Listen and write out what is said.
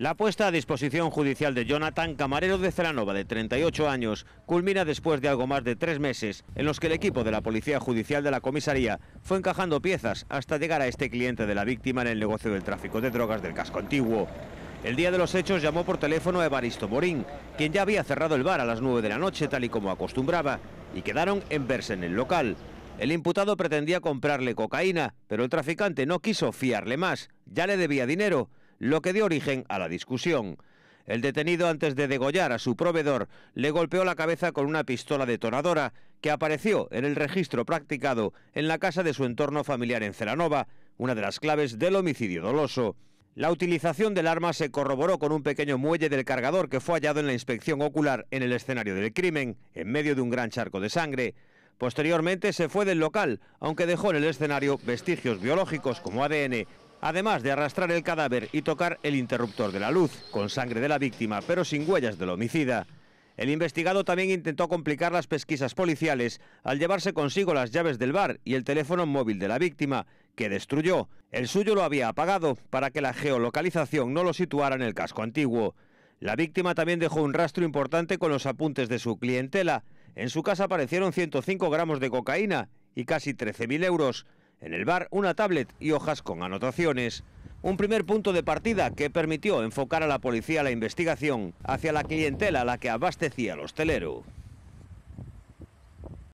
La puesta a disposición judicial de Jonathan Camarero de Zeranova, de 38 años, culmina después de algo más de tres meses, en los que el equipo de la Policía Judicial de la Comisaría fue encajando piezas hasta llegar a este cliente de la víctima en el negocio del tráfico de drogas del casco antiguo. El día de los hechos llamó por teléfono a Evaristo Morín, quien ya había cerrado el bar a las 9 de la noche, tal y como acostumbraba, y quedaron en verse en el local. El imputado pretendía comprarle cocaína, pero el traficante no quiso fiarle más, ya le debía dinero lo que dio origen a la discusión. El detenido, antes de degollar a su proveedor, le golpeó la cabeza con una pistola detonadora que apareció en el registro practicado en la casa de su entorno familiar en Celanova, una de las claves del homicidio doloso. La utilización del arma se corroboró con un pequeño muelle del cargador que fue hallado en la inspección ocular en el escenario del crimen, en medio de un gran charco de sangre. Posteriormente se fue del local, aunque dejó en el escenario vestigios biológicos como ADN además de arrastrar el cadáver y tocar el interruptor de la luz, con sangre de la víctima, pero sin huellas del homicida. El investigado también intentó complicar las pesquisas policiales al llevarse consigo las llaves del bar y el teléfono móvil de la víctima, que destruyó. El suyo lo había apagado para que la geolocalización no lo situara en el casco antiguo. La víctima también dejó un rastro importante con los apuntes de su clientela. En su casa aparecieron 105 gramos de cocaína y casi 13.000 euros. En el bar, una tablet y hojas con anotaciones. Un primer punto de partida que permitió enfocar a la policía la investigación hacia la clientela a la que abastecía el hostelero.